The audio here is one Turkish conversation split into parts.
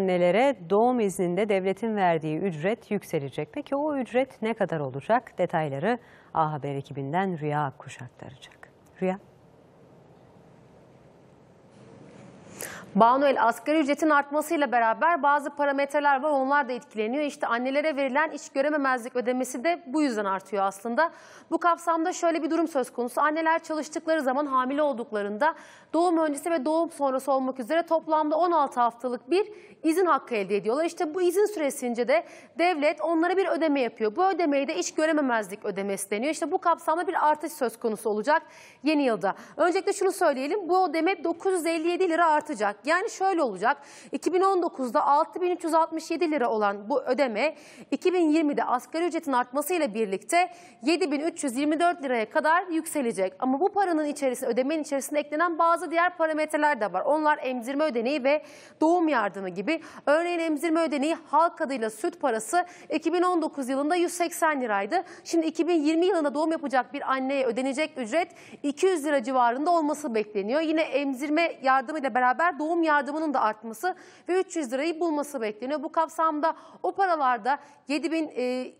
Annelere doğum izninde devletin verdiği ücret yükselecek. Peki o ücret ne kadar olacak? Detayları A Haber ekibinden Rüya kuşaktaracak. Rüya. Banu El asgari ücretin artmasıyla beraber bazı parametreler var onlar da etkileniyor. İşte annelere verilen iş görememezlik ödemesi de bu yüzden artıyor aslında. Bu kapsamda şöyle bir durum söz konusu. Anneler çalıştıkları zaman hamile olduklarında doğum öncesi ve doğum sonrası olmak üzere toplamda 16 haftalık bir izin hakkı elde ediyorlar. İşte bu izin süresince de devlet onlara bir ödeme yapıyor. Bu ödemeyi de iş görememezlik ödemesi deniyor. İşte bu kapsamda bir artış söz konusu olacak yeni yılda. Öncelikle şunu söyleyelim bu ödeme 957 lira artacak. Yani şöyle olacak. 2019'da 6.367 lira olan bu ödeme 2020'de asgari ücretin artmasıyla birlikte 7.324 liraya kadar yükselecek. Ama bu paranın içerisinde ödemenin içerisinde eklenen bazı diğer parametreler de var. Onlar emzirme ödeneği ve doğum yardımı gibi. Örneğin emzirme ödeneği halk adıyla süt parası 2019 yılında 180 liraydı. Şimdi 2020 yılında doğum yapacak bir anneye ödenecek ücret 200 lira civarında olması bekleniyor. Yine emzirme yardımıyla beraber doğum tohum yardımının da artması ve 300 lirayı bulması bekleniyor. Bu kapsamda o paralarda 7 bin... E,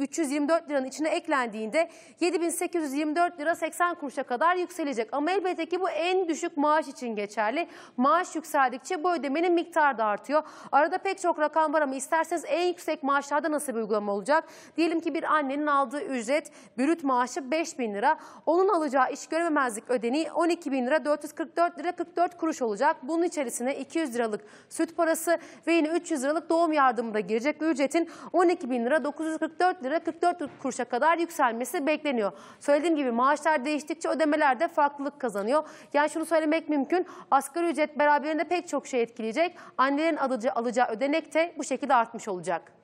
324 liranın içine eklendiğinde 7824 lira 80 kuruşa kadar yükselecek. Ama elbette ki bu en düşük maaş için geçerli. Maaş yükseldikçe bu ödemenin miktarı da artıyor. Arada pek çok rakam var ama isterseniz en yüksek maaşlarda nasıl bir uygulama olacak? Diyelim ki bir annenin aldığı ücret brüt maaşı 5.000 lira. Onun alacağı iş görememezlik ödeneği 12.000 lira 444 lira 44 kuruş olacak. Bunun içerisine 200 liralık süt parası ve yine 300 liralık doğum yardımı da girecek. Ücretin 12.000 lira 944 lira lira 44 kuruşa kadar yükselmesi bekleniyor. Söylediğim gibi maaşlar değiştikçe ödemeler de farklılık kazanıyor. Yani şunu söylemek mümkün. Asgari ücret beraberinde pek çok şey etkileyecek. Annelerin alıcı, alacağı ödenek de bu şekilde artmış olacak.